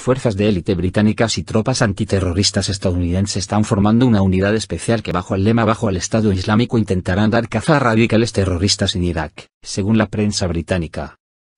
Fuerzas de élite británicas y tropas antiterroristas estadounidenses están formando una unidad especial que bajo el lema bajo el Estado Islámico intentarán dar caza a radicales terroristas en Irak, según la prensa británica.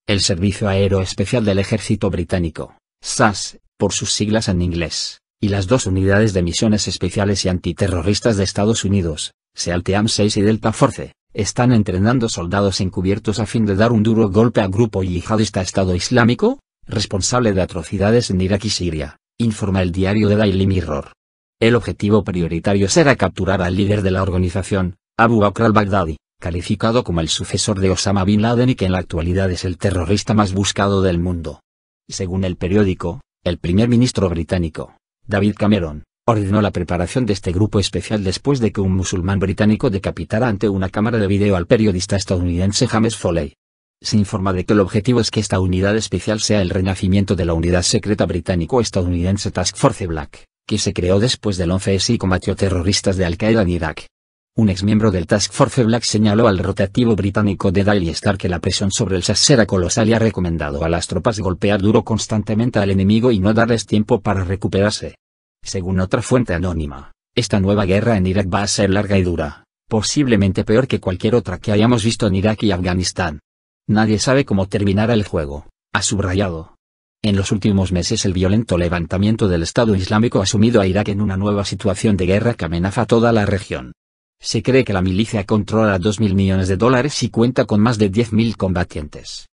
El Servicio Aéreo Especial del Ejército Británico, SAS, por sus siglas en inglés, y las dos unidades de misiones especiales y antiterroristas de Estados Unidos, SEALTEAM 6 y Delta Force, están entrenando soldados encubiertos a fin de dar un duro golpe a grupo yihadista Estado Islámico, responsable de atrocidades en Irak y Siria, informa el diario The Daily Mirror. El objetivo prioritario será capturar al líder de la organización, Abu Bakr al-Baghdadi, calificado como el sucesor de Osama Bin Laden y que en la actualidad es el terrorista más buscado del mundo. Según el periódico, el primer ministro británico, David Cameron, ordenó la preparación de este grupo especial después de que un musulmán británico decapitara ante una cámara de video al periodista estadounidense James Foley se informa de que el objetivo es que esta unidad especial sea el renacimiento de la unidad secreta británico-estadounidense Task Force Black, que se creó después del 11S y combatió terroristas de Al-Qaeda en Irak. Un exmiembro del Task Force Black señaló al rotativo británico de Daily Star que la presión sobre el SAS era colosal y ha recomendado a las tropas golpear duro constantemente al enemigo y no darles tiempo para recuperarse. Según otra fuente anónima, esta nueva guerra en Irak va a ser larga y dura, posiblemente peor que cualquier otra que hayamos visto en Irak y Afganistán. Nadie sabe cómo terminará el juego, ha subrayado. En los últimos meses el violento levantamiento del Estado Islámico ha sumido a Irak en una nueva situación de guerra que amenaza toda la región. Se cree que la milicia controla 2.000 millones de dólares y cuenta con más de 10.000 combatientes.